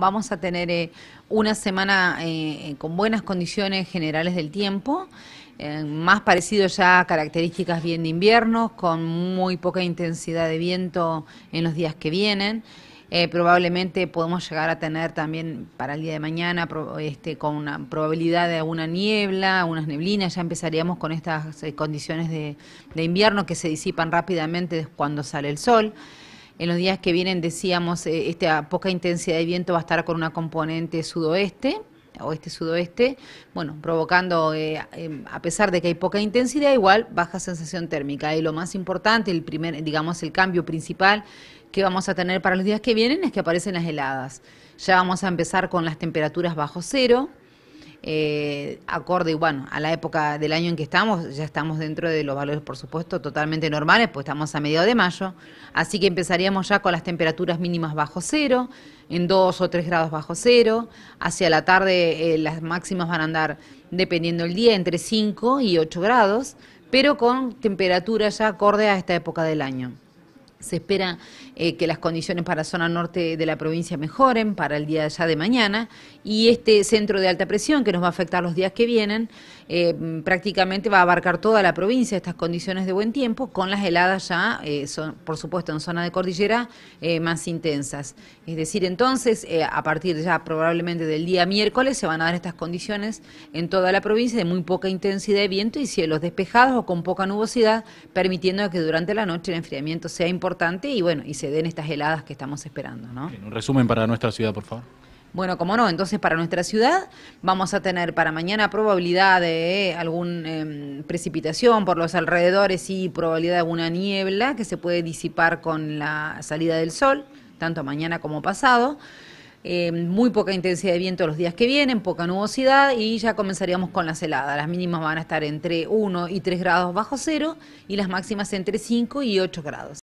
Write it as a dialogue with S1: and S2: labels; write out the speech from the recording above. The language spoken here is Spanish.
S1: Vamos a tener eh, una semana eh, eh, con buenas condiciones generales del tiempo, más parecido ya a características bien de invierno, con muy poca intensidad de viento en los días que vienen. probablemente podemos llegar a tener también para el día de mañana este, con una probabilidad de alguna niebla, unas neblinas, ya empezaríamos con estas condiciones de invierno que se disipan rápidamente cuando sale el sol. En los días que vienen, decíamos, eh, esta poca intensidad de viento va a estar con una componente sudoeste oeste-sudoeste, bueno, provocando, eh, em, a pesar de que hay poca intensidad, igual baja sensación térmica. Y lo más importante, el primer, digamos, el cambio principal que vamos a tener para los días que vienen es que aparecen las heladas. Ya vamos a empezar con las temperaturas bajo cero, eh, acorde, bueno, a la época del año en que estamos, ya estamos dentro de los valores, por supuesto, totalmente normales, pues estamos a mediados de mayo, así que empezaríamos ya con las temperaturas mínimas bajo cero, en 2 o 3 grados bajo cero, hacia la tarde eh, las máximas van a andar, dependiendo el día, entre 5 y 8 grados, pero con temperaturas ya acorde a esta época del año. Se espera eh, que las condiciones para zona norte de la provincia mejoren para el día ya de mañana y este centro de alta presión que nos va a afectar los días que vienen eh, prácticamente va a abarcar toda la provincia estas condiciones de buen tiempo con las heladas ya, eh, son, por supuesto, en zona de cordillera más intensas. Es decir, entonces, a partir ya probablemente del día miércoles se van a dar estas condiciones en toda la provincia de muy poca intensidad de viento y cielos despejados o con poca nubosidad, permitiendo que durante la noche el enfriamiento sea importante y bueno, y se den estas heladas que estamos esperando, ¿no? un resumen para nuestra ciudad, por favor. Bueno, como no, entonces para nuestra ciudad vamos a tener para mañana probabilidad de eh, alguna em, precipitación por los alrededores y probabilidad de alguna niebla que se puede disipar con la salida del sol, tanto mañana como pasado. Em, muy poca intensidad de viento los días que vienen, poca nubosidad y ya comenzaríamos con las heladas. Las mínimas van a estar entre 1 y 3 grados bajo cero y las máximas entre 5 y 8 grados.